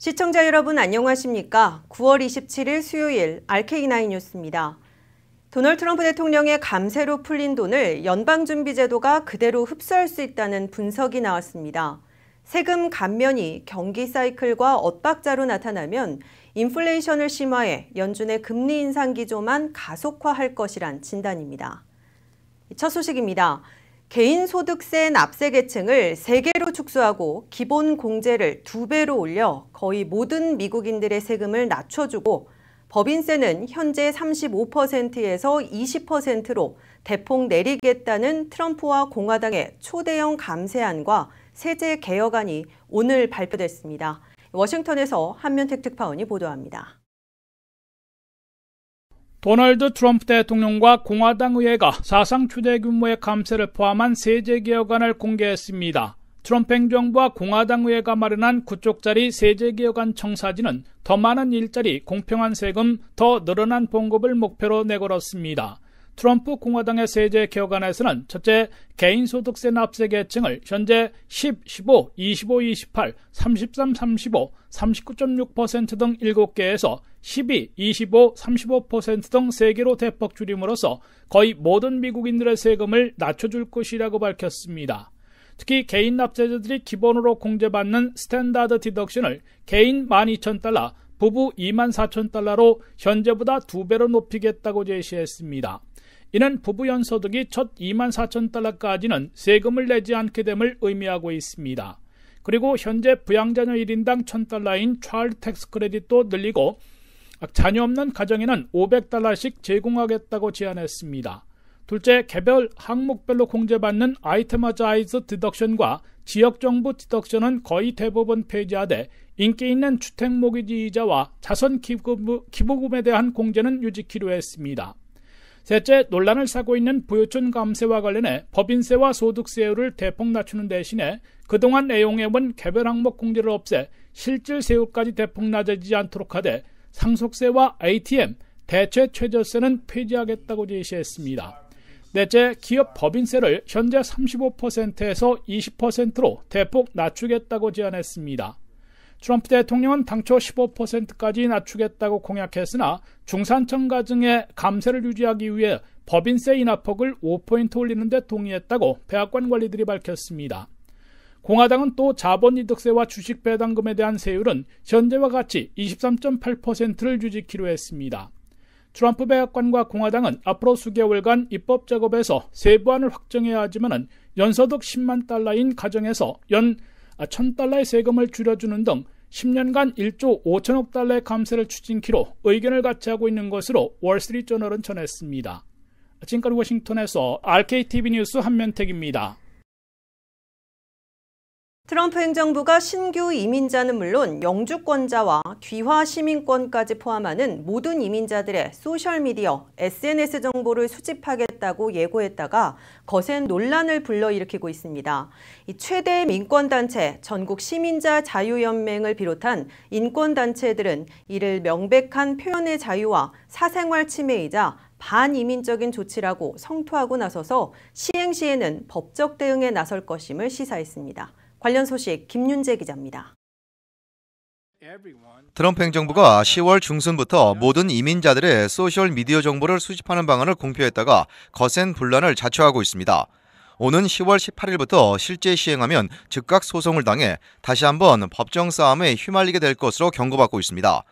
시청자 여러분 안녕하십니까? 9월 27일 수요일 RK9 뉴스입니다. 도널드 트럼프 대통령의 감세로 풀린 돈을 연방준비제도가 그대로 흡수할 수 있다는 분석이 나왔습니다. 세금 감면이 경기 사이클과 엇박자로 나타나면 인플레이션을 심화해 연준의 금리 인상 기조만 가속화할 것이란 진단입니다. 첫 소식입니다. 개인소득세 납세 계층을 세개로 축소하고 기본 공제를 두배로 올려 거의 모든 미국인들의 세금을 낮춰주고 법인세는 현재 35%에서 20%로 대폭 내리겠다는 트럼프와 공화당의 초대형 감세안과 세제 개혁안이 오늘 발표됐습니다. 워싱턴에서 한면택 특파원이 보도합니다. 도널드 트럼프 대통령과 공화당 의회가 사상 최대 규모의 감세를 포함한 세제 개혁안을 공개했습니다. 트럼프 행정부와 공화당 의회가 마련한 9쪽짜리 세제 개혁안 청사진은 더 많은 일자리, 공평한 세금, 더 늘어난 봉급을 목표로 내걸었습니다. 트럼프 공화당의 세제 개혁안에서는 첫째 개인소득세 납세 계층을 현재 10, 15, 25, 28, 33, 35, 39.6%등 7개에서 12, 25, 35%등 3개로 대폭 줄임으로써 거의 모든 미국인들의 세금을 낮춰줄 것이라고 밝혔습니다. 특히 개인 납세자들이 기본으로 공제받는 스탠다드 디덕션을 개인 12,000달러, 부부 24,000달러로 현재보다 2배로 높이겠다고 제시했습니다. 이는 부부연 소득이 첫 2만 4천 달러까지는 세금을 내지 않게 됨을 의미하고 있습니다. 그리고 현재 부양자녀 1인당 1,000달러인 차일드 텍스 크레딧도 늘리고 자녀 없는 가정에는 500달러씩 제공하겠다고 제안했습니다. 둘째, 개별 항목별로 공제받는 아이템마자이즈 디덕션과 지역정부 디덕션은 거의 대부분 폐지하되 인기 있는 주택 모기지 이자와 자선 기부금, 기부금에 대한 공제는 유지키로 했습니다. 셋째, 논란을 사고 있는 부유촌 감세와 관련해 법인세와 소득세율을 대폭 낮추는 대신에 그동안 애용해온 개별 항목 공제를 없애 실질 세율까지 대폭 낮아지지 않도록 하되 상속세와 ATM, 대체 최저세는 폐지하겠다고 제시했습니다. 넷째, 기업 법인세를 현재 35%에서 20%로 대폭 낮추겠다고 제안했습니다. 트럼프 대통령은 당초 15%까지 낮추겠다고 공약했으나 중산층 가정의 감세를 유지하기 위해 법인세 인하폭을 5포인트 올리는 데 동의했다고 배악관 관리들이 밝혔습니다. 공화당은 또 자본이득세와 주식배당금에 대한 세율은 현재와 같이 23.8%를 유지키로 했습니다. 트럼프 배악관과 공화당은 앞으로 수개월간 입법 작업에서 세부안을 확정해야 하지만 연소득 10만 달러인 가정에서 연 1000달러의 세금을 줄여주는 등 10년간 1조 5천억 달러의 감세를 추진키로 의견을 같이 하고 있는 것으로 월스트리트저널은 전했습니다. 지금까지 워싱턴에서 RKTV 뉴스 한면택입니다. 트럼프 행정부가 신규 이민자는 물론 영주권자와 귀화 시민권까지 포함하는 모든 이민자들의 소셜미디어, SNS 정보를 수집하겠다고 예고했다가 거센 논란을 불러일으키고 있습니다. 최대 민권단체 전국 시민자 자유연맹을 비롯한 인권단체들은 이를 명백한 표현의 자유와 사생활 침해이자 반이민적인 조치라고 성토하고 나서서 시행 시에는 법적 대응에 나설 것임을 시사했습니다. 관련 소식 김윤재 기자입니다. 트럼프 행정부가 10월 중순부터 모든 이민자들의 소셜 미디어 정보를 수집하는 방안을 공표했다가 거센 분란을 자초하고 있습니다. 오는 10월 18일부터 실제 시행하면 즉각 소송을 당해 다시 한번 법정 싸움에 휘말리게 될 것으로 경고받고 있습니다.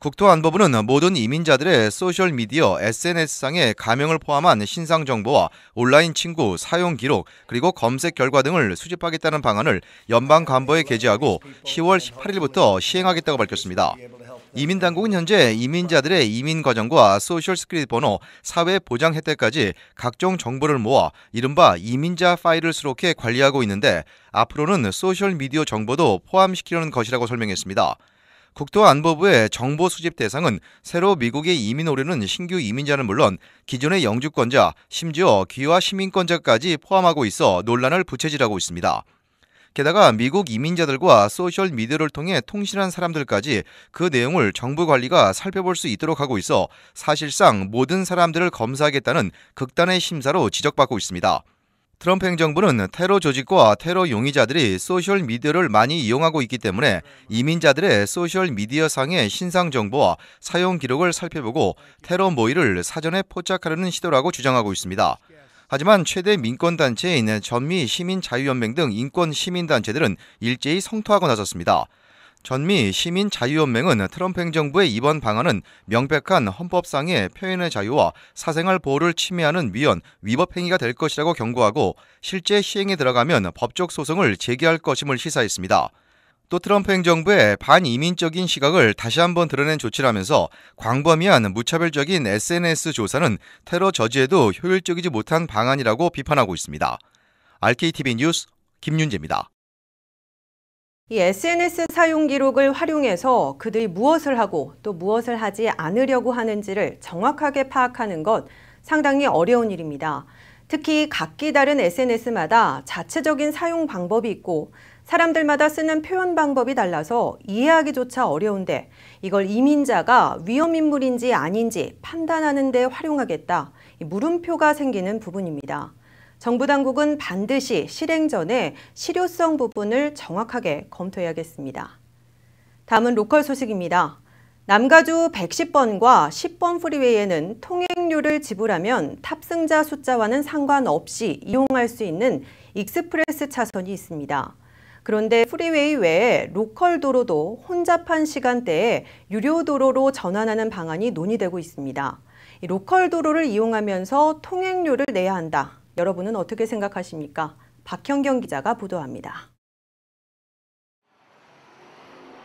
국토안보부는 모든 이민자들의 소셜미디어 SNS상의 가명을 포함한 신상 정보와 온라인 친구 사용 기록 그리고 검색 결과 등을 수집하겠다는 방안을 연방 간부에 게재하고 10월 18일부터 시행하겠다고 밝혔습니다. 이민 당국은 현재 이민자들의 이민 과정과 소셜 스크린 번호, 사회 보장 혜택까지 각종 정보를 모아 이른바 이민자 파일을 수록해 관리하고 있는데 앞으로는 소셜 미디어 정보도 포함시키려는 것이라고 설명했습니다. 국토안보부의 정보 수집 대상은 새로 미국에 이민 오려는 신규 이민자는 물론 기존의 영주권자, 심지어 귀화 시민권자까지 포함하고 있어 논란을 부채질하고 있습니다. 게다가 미국 이민자들과 소셜 미디어를 통해 통신한 사람들까지 그 내용을 정부 관리가 살펴볼 수 있도록 하고 있어 사실상 모든 사람들을 검사하겠다는 극단의 심사로 지적받고 있습니다. 트럼프 행정부는 테러 조직과 테러 용의자들이 소셜 미디어를 많이 이용하고 있기 때문에 이민자들의 소셜 미디어 상의 신상 정보와 사용 기록을 살펴보고 테러 모의를 사전에 포착하려는 시도라고 주장하고 있습니다. 하지만 최대 민권 단체인 전미 시민 자유연맹 등 인권 시민 단체들은 일제히 성토하고 나섰습니다. 전미 시민 자유연맹은 트럼프 행정부의 이번 방안은 명백한 헌법상의 표현의 자유와 사생활 보호를 침해하는 위헌 위법 행위가 될 것이라고 경고하고 실제 시행에 들어가면 법적 소송을 제기할 것임을 시사했습니다. 또 트럼프 행정부의 반이민적인 시각을 다시 한번 드러낸 조치라면서 광범위한 무차별적인 SNS 조사는 테러 저지에도 효율적이지 못한 방안이라고 비판하고 있습니다. RKTV 뉴스 김윤재입니다. 이 SNS 사용 기록을 활용해서 그들이 무엇을 하고 또 무엇을 하지 않으려고 하는지를 정확하게 파악하는 것 상당히 어려운 일입니다. 특히 각기 다른 SNS마다 자체적인 사용 방법이 있고 사람들마다 쓰는 표현 방법이 달라서 이해하기조차 어려운데 이걸 이민자가 위험인물인지 아닌지 판단하는 데 활용하겠다. 이 물음표가 생기는 부분입니다. 정부 당국은 반드시 실행 전에 실효성 부분을 정확하게 검토해야겠습니다. 다음은 로컬 소식입니다. 남가주 110번과 10번 프리웨이에는 통행료를 지불하면 탑승자 숫자와는 상관없이 이용할 수 있는 익스프레스 차선이 있습니다. 그런데 프리웨이 외에 로컬 도로도 혼잡한 시간대에 유료 도로로 전환하는 방안이 논의되고 있습니다. 로컬 도로를 이용하면서 통행료를 내야 한다. 여러분은 어떻게 생각하십니까? 박형경 기자가 보도합니다.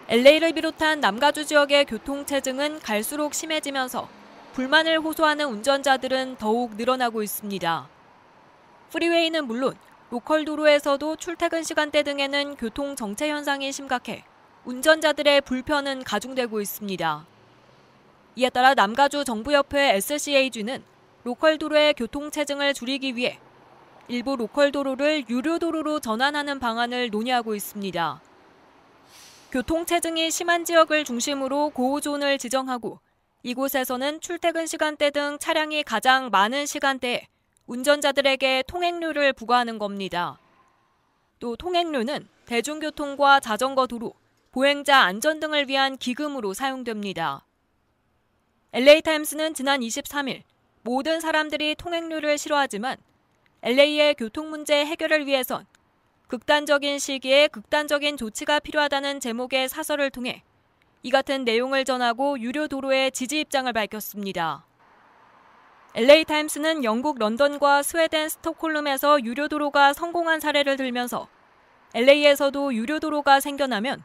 LA를 비롯한 남가주 지역의 교통체증은 갈수록 심해지면서 불만을 호소하는 운전자들은 더욱 늘어나고 있습니다. 프리웨이는 물론 로컬 도로에서도 출퇴근 시간대 등에는 교통 정체 현상이 심각해 운전자들의 불편은 가중되고 있습니다. 이에 따라 남가주 정부협회 SCAG는 로컬 도로의 교통 체증을 줄이기 위해 일부 로컬 도로를 유료 도로로 전환하는 방안을 논의하고 있습니다. 교통 체증이 심한 지역을 중심으로 고호존을 지정하고 이곳에서는 출퇴근 시간대 등 차량이 가장 많은 시간대에 운전자들에게 통행료를 부과하는 겁니다. 또 통행료는 대중교통과 자전거 도로, 보행자 안전 등을 위한 기금으로 사용됩니다. LA타임스는 지난 23일 모든 사람들이 통행료를 싫어하지만 LA의 교통 문제 해결을 위해선 극단적인 시기에 극단적인 조치가 필요하다는 제목의 사설을 통해 이 같은 내용을 전하고 유료 도로에 지지 입장을 밝혔습니다. LA 타임스는 영국 런던과 스웨덴 스톡홀름에서 유료 도로가 성공한 사례를 들면서 LA에서도 유료 도로가 생겨나면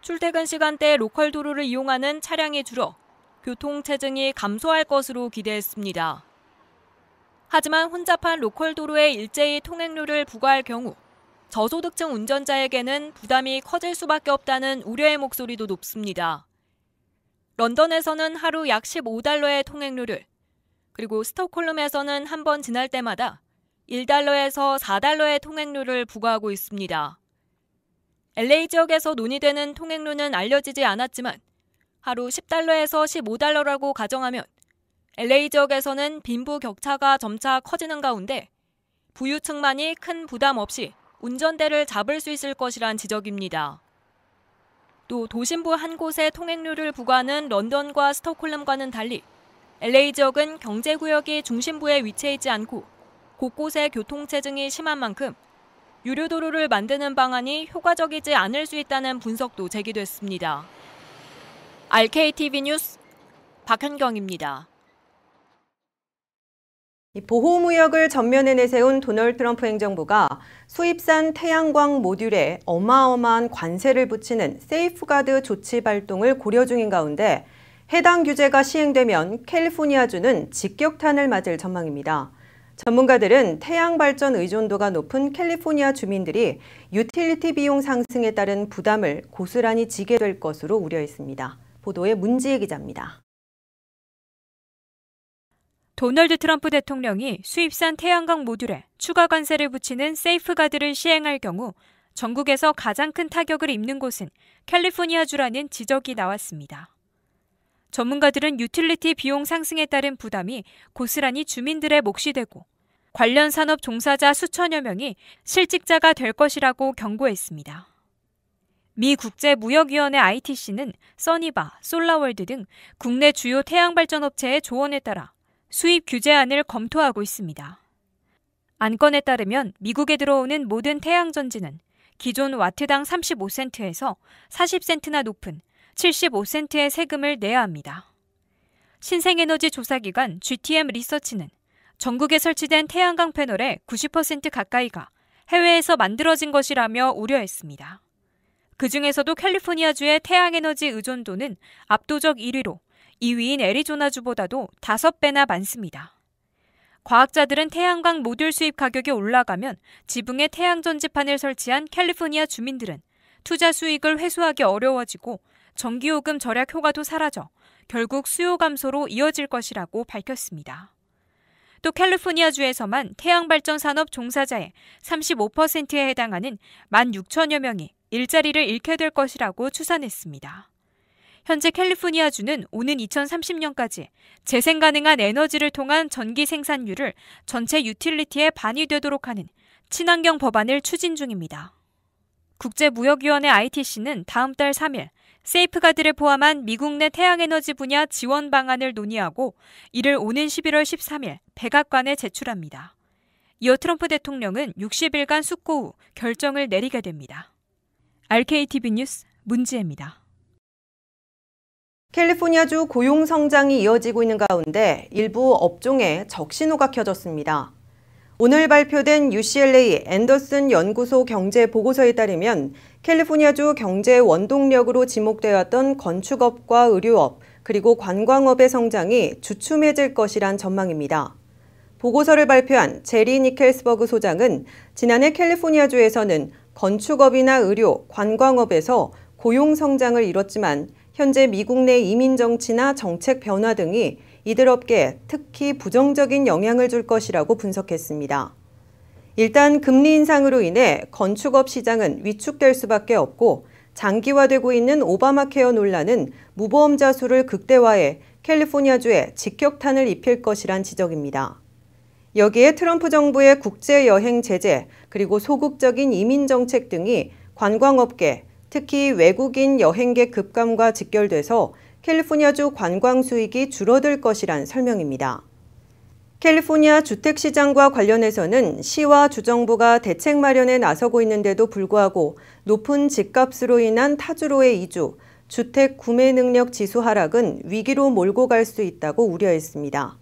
출퇴근 시간대 로컬 도로를 이용하는 차량이 줄어 교통 체증이 감소할 것으로 기대했습니다. 하지만 혼잡한 로컬 도로에 일제히 통행료를 부과할 경우 저소득층 운전자에게는 부담이 커질 수밖에 없다는 우려의 목소리도 높습니다. 런던에서는 하루 약 15달러의 통행료를 그리고 스톡홀름에서는 한 번 지날 때마다 1달러에서 4달러의 통행료를 부과하고 있습니다. LA 지역에서 논의되는 통행료는 알려지지 않았지만 하루 10달러에서 15달러라고 가정하면 LA 지역에서는 빈부 격차가 점차 커지는 가운데 부유층만이 큰 부담 없이 운전대를 잡을 수 있을 것이란 지적입니다. 또 도심부 한 곳의 통행료를 부과하는 런던과 스톡홀름과는 달리 LA 지역은 경제구역이 중심부에 위치해 있지 않고 곳곳에 교통체증이 심한 만큼 유료도로를 만드는 방안이 효과적이지 않을 수 있다는 분석도 제기됐습니다. RKTV 뉴스 박현경입니다. 보호무역을 전면에 내세운 도널드 트럼프 행정부가 수입산 태양광 모듈에 어마어마한 관세를 붙이는 세이프가드 조치 발동을 고려 중인 가운데 해당 규제가 시행되면 캘리포니아주는 직격탄을 맞을 전망입니다. 전문가들은 태양 발전 의존도가 높은 캘리포니아 주민들이 유틸리티 비용 상승에 따른 부담을 고스란히 지게 될 것으로 우려했습니다. 보도에 문지혜 기자입니다. 도널드 트럼프 대통령이 수입산 태양광 모듈에 추가 관세를 붙이는 세이프가드를 시행할 경우 전국에서 가장 큰 타격을 입는 곳은 캘리포니아주라는 지적이 나왔습니다. 전문가들은 유틸리티 비용 상승에 따른 부담이 고스란히 주민들의 몫이 되고 관련 산업 종사자 수천여 명이 실직자가 될 것이라고 경고했습니다. 미 국제무역위원회 ITC는 써니바, 솔라월드 등 국내 주요 태양발전업체의 조언에 따라 수입 규제안을 검토하고 있습니다. 안건에 따르면 미국에 들어오는 모든 태양전지는 기존 와트당 35센트에서 40센트나 높은 75센트의 세금을 내야 합니다. 신생에너지 조사기관 GTM 리서치는 전국에 설치된 태양광 패널의 90% 가까이가 해외에서 만들어진 것이라며 우려했습니다. 그중에서도 캘리포니아주의 태양에너지 의존도는 압도적 1위로 2위인 애리조나주보다도 5배나 많습니다. 과학자들은 태양광 모듈 수입 가격이 올라가면 지붕에 태양 전지판을 설치한 캘리포니아 주민들은 투자 수익을 회수하기 어려워지고 전기요금 절약 효과도 사라져 결국 수요 감소로 이어질 것이라고 밝혔습니다. 또 캘리포니아주에서만 태양발전 산업 종사자의 35%에 해당하는 1만 6천여 명이 일자리를 잃게 될 것이라고 추산했습니다. 현재 캘리포니아주는 오는 2030년까지 재생 가능한 에너지를 통한 전기 생산율을 전체 유틸리티의 반이 되도록 하는 친환경 법안을 추진 중입니다. 국제무역위원회 ITC는 다음 달 3일 세이프가드를 포함한 미국 내 태양에너지 분야 지원 방안을 논의하고 이를 오는 11월 13일 백악관에 제출합니다. 이어 트럼프 대통령은 60일간 숙고 후 결정을 내리게 됩니다. RKTV 뉴스 문지혜입니다. 캘리포니아주 고용 성장이 이어지고 있는 가운데 일부 업종에 적신호가 켜졌습니다. 오늘 발표된 UCLA 앤더슨 연구소 경제 보고서에 따르면 캘리포니아주 경제 원동력으로 지목되었던 건축업과 의료업 그리고 관광업의 성장이 주춤해질 것이란 전망입니다. 보고서를 발표한 제리 니켈스버그 소장은 지난해 캘리포니아주에서는 건축업이나 의료, 관광업에서 고용 성장을 이뤘지만 현재 미국 내 이민 정치나 정책 변화 등이 이들 업계에 특히 부정적인 영향을 줄 것이라고 분석했습니다. 일단 금리 인상으로 인해 건축업 시장은 위축될 수밖에 없고 장기화되고 있는 오바마 케어 논란은 무보험자 수를 극대화해 캘리포니아주에 직격탄을 입힐 것이란 지적입니다. 여기에 트럼프 정부의 국제 여행 제재 그리고 소극적인 이민 정책 등이 관광업계, 특히 외국인 여행객 급감과 직결돼서 캘리포니아주 관광 수익이 줄어들 것이란 설명입니다. 캘리포니아 주택시장과 관련해서는 시와 주정부가 대책 마련에 나서고 있는데도 불구하고 높은 집값으로 인한 타주로의 이주, 주택 구매 능력 지수 하락은 위기로 몰고 갈 수 있다고 우려했습니다.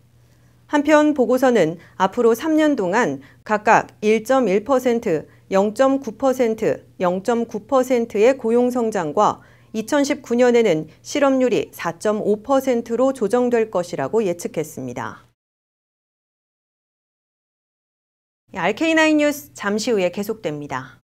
한편 보고서는 앞으로 3년 동안 각각 1.1%, 0.9%, 0.9%의 고용 성장과 2019년에는 실업률이 4.5%로 조정될 것이라고 예측했습니다. RK9 예, 뉴스 잠시 후에 계속됩니다.